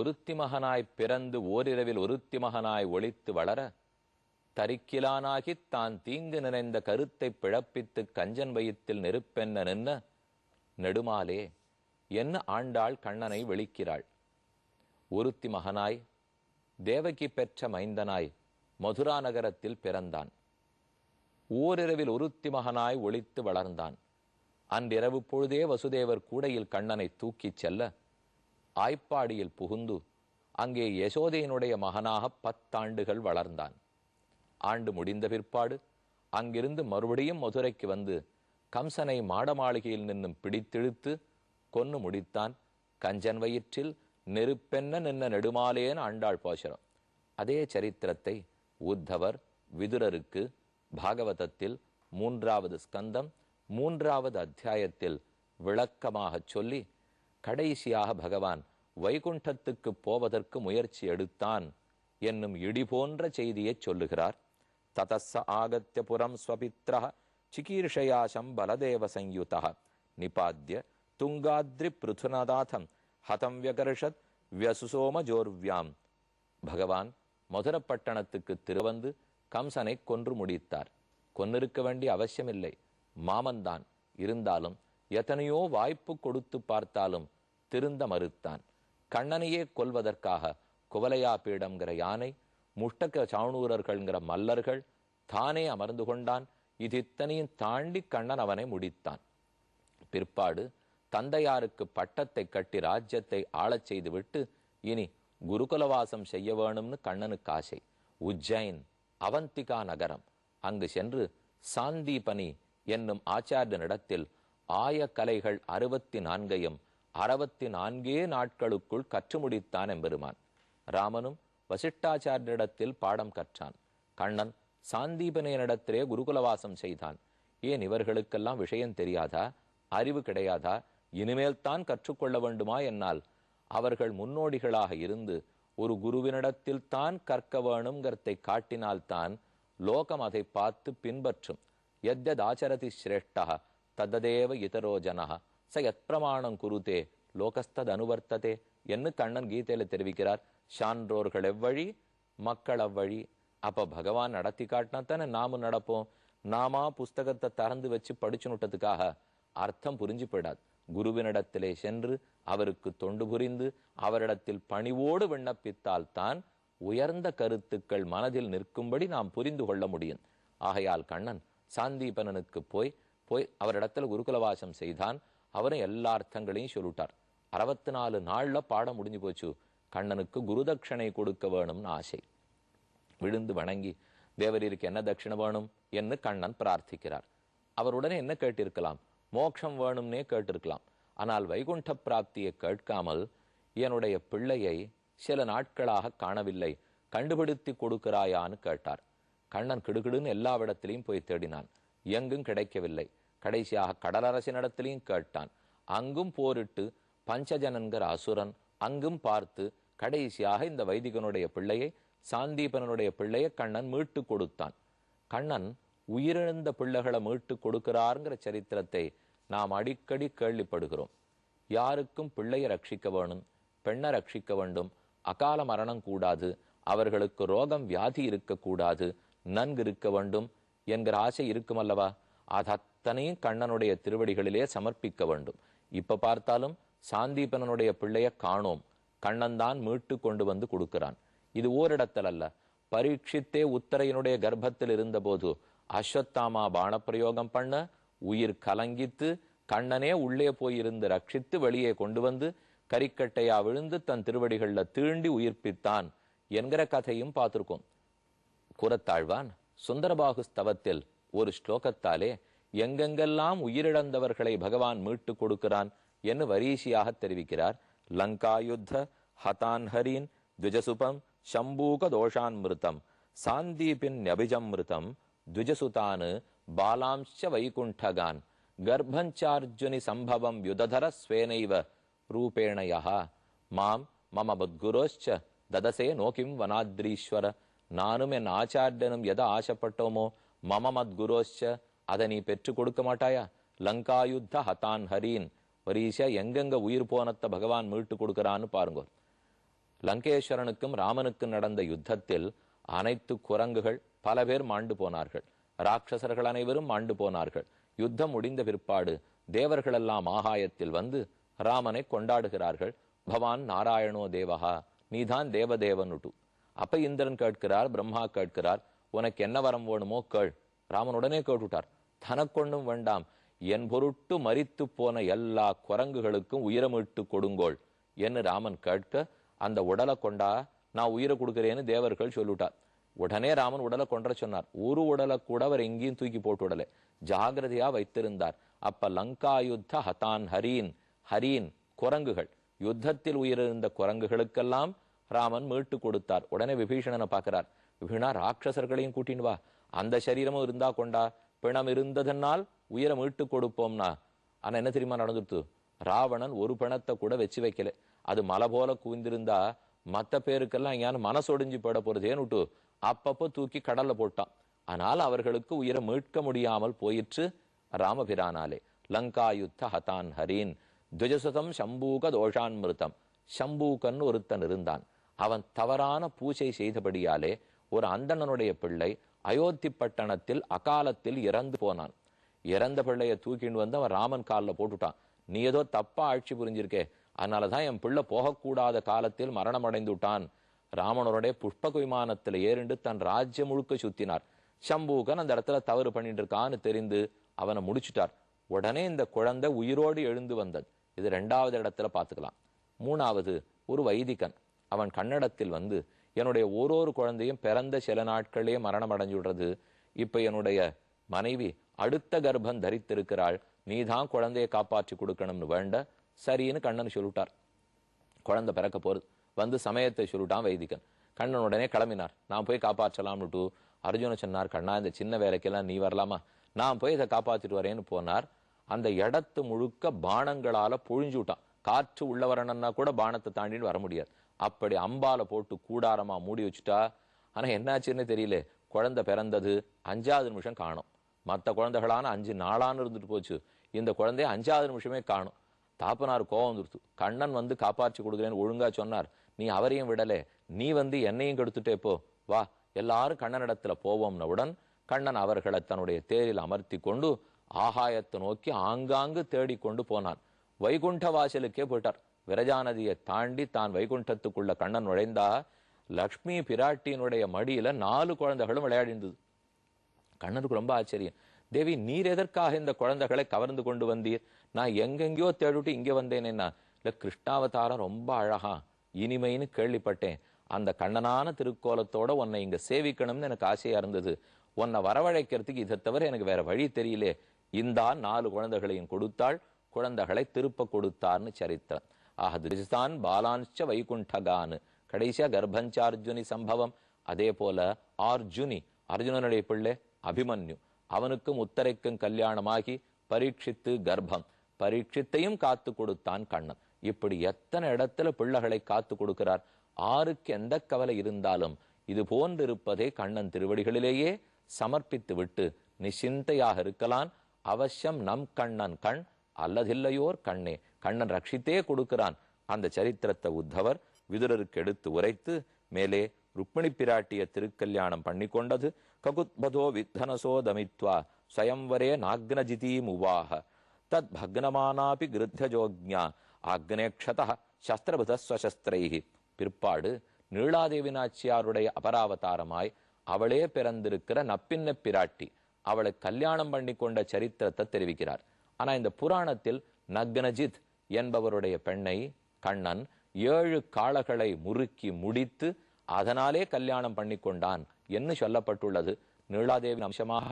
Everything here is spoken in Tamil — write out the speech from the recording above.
ஒருத்தி மகனாய் பிறந்து ஓரிரவில் ஒருத்தி மகனாய் ஒழித்து வளர தரிக்கிலானாகித் தான் தீங்கு நினைந்த கருத்தை பிழப்பித்து கஞ்சன் வயிற்றில் நெருப்பென்ன நின்ன நெடுமாலே என்ன ஆண்டாள் கண்ணனை வெளிக்கிறாள் ஒருத்தி மகனாய் தேவகி பெற்ற மைந்தனாய் மதுரா நகரத்தில் பிறந்தான் ஓரிரவில் ஒருத்தி மகனாய் ஒழித்து வளர்ந்தான் அன்றிரவு பொழுதே வசுதேவர் கூடையில் கண்ணனை தூக்கிச் செல்ல ஆய்ப்பாடியில் புகுந்து அங்கே யசோதையினுடைய மகனாக பத்தாண்டுகள் வளர்ந்தான் ஆண்டு முடிந்த பிற்பாடு அங்கிருந்து மறுபடியும் மதுரைக்கு வந்து கம்சனை மாட மாளிகையில் நின்னும் பிடித்திழுத்து கொன்னு முடித்தான் கஞ்சன் வயிற்றில் நெருப்பென்ன நின்ன நெடுமாலேன்னு ஆண்டாள் போஷரம் அதே சரித்திரத்தை உத்தவர் விதுரருக்கு பாகவதத்தில் மூன்றாவது ஸ்கந்தம் மூன்றாவது அத்தியாயத்தில் விளக்கமாகச் சொல்லி கடைசியாக பகவான் வைகுண்டத்துக்கு போவதற்கு முயற்சி எடுத்தான் என்னும் இடி போன்ற செய்தியை சொல்லுகிறார் ததஸ்ஸ ஆகத்திய புறம் ஸ்வபித்ர சிகீர்ஷயாசம் பலதேவ சயுதா நிபாத்திய துங்காத்ரி பிருதுனதாதம் ஹதம் வியகர்ஷத் வியசுசோம ஜோர்வியாம் பகவான் மதுரப்பட்டணத்துக்கு திருவந்து கம்சனை கொன்று முடித்தார் கொன்னிருக்க வேண்டிய அவசியமில்லை மாமன்தான் இருந்தாலும் எத்தனையோ வாய்ப்பு கொடுத்து பார்த்தாலும் திருந்த மறுத்தான் கண்ணனையே கொல்வதற்காக குவலையா பீடம்ங்கிற யானை முஷ்டக சாணூரர்கள்ங்கிற மல்லர்கள் தானே அமர்ந்து கொண்டான் இது இத்தனையும் தாண்டி கண்ணன் அவனை முடித்தான் பிற்பாடு தந்தையாருக்கு பட்டத்தை கட்டி ராஜ்யத்தை ஆளச் செய்துவிட்டு இனி குருகுலவாசம் செய்ய வேணும்னு கண்ணனுக்கு ஆசை உஜ்ஜைன் அவந்திகா நகரம் அங்கு சென்று சாந்தீபனி என்னும் ஆச்சாரியனிடத்தில் ஆயக்கலைகள் அறுபத்தி நான்கையும் அறுபத்தி நான்கே நாட்களுக்குள் கற்று முடித்தான் எம்பெருமான் ராமனும் வசிட்டாச்சாரியனிடத்தில் பாடம் கற்றான் கண்ணன் சாந்தீபனியனிடத்திலே குருகுலவாசம் செய்தான் ஏன் இவர்களுக்கெல்லாம் விஷயம் தெரியாதா அறிவு கிடையாதா இனிமேல் தான் கற்றுக்கொள்ள வேண்டுமா என்னால் அவர்கள் முன்னோடிகளாக இருந்து ஒரு குருவினிடத்தில் தான் கற்க வேணுங்கிறதை காட்டினால்தான் லோகம் அதை பார்த்து பின்பற்றும் எத்யத் ஆச்சரதி சிரேஷ்டா தததேவ இதரோ ஜனா ச எத் பிரமாணம் குருதே லோகஸ்தத் அனுவர்த்ததே என்று கண்ணன் கீதையில் தெரிவிக்கிறார் சான்றோர்கள் எவ்வழி மக்கள் அவ்வழி அப்போ பகவான் நடத்தி காட்டினா தானே நாமும் நடப்போம் நாமா புஸ்தகத்தை திறந்து வச்சு படிச்சுனுட்டதுக்காக அர்த்தம் புரிஞ்சு போயிடாது குருவினிடத்திலே சென்று அவருக்கு தொண்டு புரிந்து அவரிடத்தில் பணிவோடு விண்ணப்பித்தால் தான் உயர்ந்த கருத்துக்கள் மனதில் நிற்கும்படி நாம் புரிந்து கொள்ள முடியும் ஆகையால் கண்ணன் சாந்தீபனனுக்கு போய் போய் அவரிடத்தில் குருகுலவாசம் செய்தான் அவரும் எல்லா அர்த்தங்களையும் சொல்லிட்டார் அறுபத்தி நாலு நாளில் பாடம் முடிஞ்சு போச்சு கண்ணனுக்கு குரு தட்சணை கொடுக்க வேணும்னு ஆசை விழுந்து வணங்கி தேவரீருக்கு என்ன தட்சிணை வேணும் என்று கண்ணன் பிரார்த்திக்கிறார் அவருடனே என்ன கேட்டிருக்கலாம் மோட்சம் வேணும்னே கேட்டிருக்கலாம் ஆனால் வைகுண்ட பிராப்தியை கேட்காமல் என்னுடைய பிள்ளையை சில நாட்களாக காணவில்லை கண்டுபிடித்து கொடுக்கிறாயான்னு கேட்டார் கண்ணன் கிடுகிடுன்னு எல்லா இடத்திலையும் போய் தேடினான் எங்கும் கிடைக்கவில்லை கடைசியாக கடலரசின் இடத்திலையும் கேட்டான் அங்கும் போரிட்டு பஞ்சஜனன்கிற அசுரன் அங்கும் பார்த்து கடைசியாக இந்த வைதிகனுடைய பிள்ளையை சாந்தீபனனுடைய பிள்ளையை கண்ணன் மீட்டு கொடுத்தான் கண்ணன் உயிரிழந்த பிள்ளைகளை மீட்டு கொடுக்கிறாருங்கிற சரித்திரத்தை நாம் அடிக்கடி கேள்விப்படுகிறோம் யாருக்கும் பிள்ளையை ரட்சிக்க வேணும் பெண்ணை ரட்சிக்க வேண்டும் அகால மரணம் கூடாது அவர்களுக்கு ரோகம் வியாதி இருக்கக்கூடாது நன்கு இருக்க வேண்டும் என்கிற ஆசை இருக்குமல்லவா அது அத்தனையும் கண்ணனுடைய திருவடிகளிலே சமர்ப்பிக்க வேண்டும் இப்ப பார்த்தாலும் சாந்தீபனனுடைய பிள்ளைய காணோம் கண்ணன் தான் மீட்டு கொண்டு வந்து கொடுக்கிறான் இது ஓரிடத்தில் அல்ல பரீட்சித்தே உத்தரையனுடைய கர்ப்பத்தில் இருந்தபோது அஸ்வத்தாமா பானப்பிரயோகம் பண்ண உயிர் கலங்கித்து கண்ணனே உள்ளே போயிருந்து ரட்சித்து வெளியே கொண்டு வந்து கரிக்கட்டையா விழுந்து தன் திருவடிகளில் தீண்டி உயிர்ப்பித்தான் என்கிற கதையும் பார்த்திருக்கோம் குரத்தாழ்வான் சுந்தரபாகு ஸ்தவத்தில் ஒரு ஸ்லோகத்தாலே எங்கெங்கெல்லாம் உயிரிழந்தவர்களை பகவான் மீட்டு கொடுக்கிறான் என்று வரீசியாக தெரிவிக்கிறார் லங்காயுத்த ஹதான் ஹரீன் துஜசுபம் சம்பூக தோஷான் தோஷான்மிருத்தம் சாந்தீபின் மிருத்தம் ద్విజసుతాన్ బాలాంశ వైకుంఠగాన్ గర్భంచార్జుని సంభవం యుధధర స్వేనైవ రూపేణ యహ మాం మమ బద్గురోశ్చ దదసే నోకిం వనాద్రీశ్వర நானும் என் எத எதை ஆசைப்பட்டோமோ மம மத்குரோஷ்ச அதை நீ பெற்று கொடுக்க மாட்டாயா லங்காயுத்த ஹதான் ஹரீன் வரீஷ எங்கெங்க உயிர் போனத்த பகவான் மீட்டு கொடுக்கறான்னு பாருங்க லங்கேஸ்வரனுக்கும் ராமனுக்கும் நடந்த யுத்தத்தில் அனைத்து குரங்குகள் பல பேர் மாண்டு போனார்கள் ராட்சசர்கள் அனைவரும் மாண்டு போனார்கள் யுத்தம் முடிந்த பிற்பாடு தேவர்களெல்லாம் ஆகாயத்தில் வந்து ராமனை கொண்டாடுகிறார்கள் பவான் நாராயணோ தேவகா நீதான் தேவதேவனுட்டு அப்ப இந்திரன் கேட்கிறார் பிரம்மா கேட்கிறார் உனக்கு என்ன வரம் வேணுமோ கேள் ராமனுடனே கேட்டுட்டார் தனக்கொண்ணும் வேண்டாம் என் பொருட்டு மறித்து போன எல்லா குரங்குகளுக்கும் உயிரமிட்டு கொடுங்கோள் என்று ராமன் கேட்க அந்த உடலை கொண்டா நான் உயிரை கொடுக்கிறேன்னு தேவர்கள் சொல்லிட்டார் உடனே ராமன் உடலை கொன்ற சொன்னார் ஒரு உடலை கூட அவர் எங்கேயும் தூக்கி போட்டு விடல ஜாகிரதையா வைத்திருந்தார் அப்ப லங்கா யுத்த ஹதான் ஹரீன் ஹரீன் குரங்குகள் யுத்தத்தில் உயிரிழந்த குரங்குகளுக்கெல்லாம் ராமன் மீட்டு கொடுத்தார் உடனே விபீஷணனை பார்க்கிறார் விபீஷனா ராட்சசர்களையும் கூட்டின்னு வா அந்த சரீரமும் இருந்தா கொண்டா பிணம் இருந்ததனால் உயிரை மீட்டு கொடுப்போம்னா ஆனா என்ன தெரியுமா நடந்துருத்து ராவணன் ஒரு பிணத்தை கூட வச்சு வைக்கல அது மலை போல குவிந்திருந்தா மற்ற பேருக்கெல்லாம் மனசு ஒடிஞ்சு போட போறது ஏன்னு அப்பப்போ தூக்கி கடல்ல போட்டான் ஆனால் அவர்களுக்கு உயிரை மீட்க முடியாமல் போயிற்று ராமபிரானாலே லங்கா யுத்த ஹதான் ஹரீன் துஜசுதம் சம்பூக தோஷான்மிருத்தம் சம்பூகன் ஒருத்தன் இருந்தான் அவன் தவறான பூஜை செய்தபடியாலே ஒரு அந்தணனுடைய பிள்ளை அயோத்தி பட்டணத்தில் அகாலத்தில் இறந்து போனான் இறந்த பிள்ளைய தூக்கிட்டு வந்து அவன் ராமன் காலில் போட்டுட்டான் நீ ஏதோ தப்பா ஆட்சி புரிஞ்சிருக்கே அதனாலதான் என் பிள்ளை போகக்கூடாத காலத்தில் மரணம் அடைந்துட்டான் ராமனருடைய புஷ்பக விமானத்தில் ஏறிண்டு தன் ராஜ்யம் முழுக்க சுத்தினார் சம்பூகன் அந்த இடத்துல தவறு பண்ணிட்டு இருக்கான்னு தெரிந்து அவனை முடிச்சுட்டார் உடனே இந்த குழந்தை உயிரோடு எழுந்து வந்தது இது ரெண்டாவது இடத்துல பார்த்துக்கலாம் மூணாவது ஒரு வைதிகன் அவன் கன்னடத்தில் வந்து என்னுடைய ஒரு ஒரு குழந்தையும் பிறந்த சில நாட்களே மரணம் விடுறது இப்போ என்னுடைய மனைவி அடுத்த கர்ப்பம் தரித்திருக்கிறாள் நீ தான் குழந்தையை காப்பாற்றி கொடுக்கணும்னு வேண்ட சரின்னு கண்ணன் சொல்லிட்டார் குழந்தை பிறக்க போகிறது வந்து சமயத்தை சொல்லிட்டான் வைதிகன் கண்ணன் உடனே கிளம்பினார் நான் போய் காப்பாற்றலாம்னுட்டு அர்ஜுன சொன்னார் கண்ணா இந்த சின்ன வேலைக்கெல்லாம் நீ வரலாமா நான் போய் இதை காப்பாற்றிட்டு வரேன்னு போனார் அந்த இடத்து முழுக்க பானங்களால பொழிஞ்சு விட்டான் காற்று உள்ள வரணும்னா கூட பானத்தை தாண்டின்னு வர முடியாது அப்படி அம்பால போட்டு கூடாரமா மூடி வச்சுட்டா ஆனா என்னாச்சுன்னு தெரியல குழந்தை பிறந்தது அஞ்சாவது நிமிஷம் காணும் மற்ற குழந்தைகளான அஞ்சு நாளான்னு இருந்துட்டு போச்சு இந்த குழந்தைய அஞ்சாவது நிமிஷமே காணும் தாப்பனார் கோவம் வந்துருத்து கண்ணன் வந்து காப்பாற்றி கொடுக்குறேன்னு ஒழுங்கா சொன்னார் நீ அவரையும் விடலே நீ வந்து என்னையும் கெடுத்துட்டே போ வா எல்லாரும் கண்ணனிடத்துல போவோம்னவுடன் கண்ணன் அவர்களை தன்னுடைய தேரில் அமர்த்தி கொண்டு ஆகாயத்தை நோக்கி ஆங்காங்கு தேடிக்கொண்டு போனான் வைகுண்ட வாசலுக்கே போயிட்டார் விரஜாநதியை தாண்டி தான் வைகுண்டத்துக்குள்ள கண்ணன் நுழைந்தா லக்ஷ்மி பிராட்டியினுடைய மடியில நாலு குழந்தைகளும் விளையாடிந்தது கண்ணனுக்கு ரொம்ப ஆச்சரியம் தேவி நீர் எதற்காக இந்த குழந்தைகளை கவர்ந்து கொண்டு வந்தீர் நான் எங்கெங்கேயோ தேடிட்டு இங்கே வந்தேனேன்னா இல்லை கிருஷ்ணாவதாரம் ரொம்ப அழகா இனிமைன்னு கேள்விப்பட்டேன் அந்த கண்ணனான திருக்கோலத்தோட உன்னை இங்க சேவிக்கணும்னு எனக்கு ஆசையா இருந்தது உன்னை வரவழைக்கிறதுக்கு இதை தவிர எனக்கு வேற வழி தெரியலே இந்தா நாலு குழந்தைகளையும் கொடுத்தாள் குழந்தைகளை திருப்ப கொடுத்தார்னு சரித்திரம் ஆகத்தான் பாலான்ச்ச வைகுண்டகான் கடைசியா கர்ப்பஞ்சார்ஜுனி சம்பவம் அதே போல ஆர்ஜுனி அர்ஜுனனுடைய பிள்ளை அபிமன்யு அவனுக்கும் உத்தரைக்கும் கல்யாணமாகி பரீட்சித்து கர்ப்பம் பரீட்சித்தையும் காத்து கொடுத்தான் கண்ணன் இப்படி எத்தனை இடத்துல பிள்ளைகளை காத்து கொடுக்கிறார் ஆருக்கு எந்த கவலை இருந்தாலும் இது போன்றிருப்பதே கண்ணன் திருவடிகளிலேயே சமர்ப்பித்து விட்டு நிச்சிந்தையாக இருக்கலாம் அவசியம் நம் கண்ணன் கண் அல்லதில்லையோர் கண்ணே கண்ணன் ரட்சித்தே கொடுக்கிறான் அந்த சரித்திரத்தை உத்தவர் விதுரருக்கு எடுத்து உரைத்து மேலே ருக்மிணி பிராட்டிய திருக்கல்யாணம் பண்ணி கொண்டது ககுத்பதோ வித்தனசோ தமித்வா ஸ்வயம்வரே நாக்னஜிதீம் உவாக தத் பக்னமானாபி கிருத்தஜோக்யா ஆக்னேக்ஷத சஸ்திரபுத பிற்பாடு நீளாதேவி நாச்சியாருடைய அபராவதாரமாய் அவளே பிறந்திருக்கிற நப்பின்ன பிராட்டி அவளை கல்யாணம் பண்ணி கொண்ட சரித்திரத்தை தெரிவிக்கிறார் ஆனா இந்த புராணத்தில் நக்னஜித் என்பவருடைய பெண்ணை கண்ணன் ஏழு காளகளை முறுக்கி முடித்து அதனாலே கல்யாணம் பண்ணி கொண்டான் என்று சொல்லப்பட்டுள்ளது நீளாதேவி அம்சமாக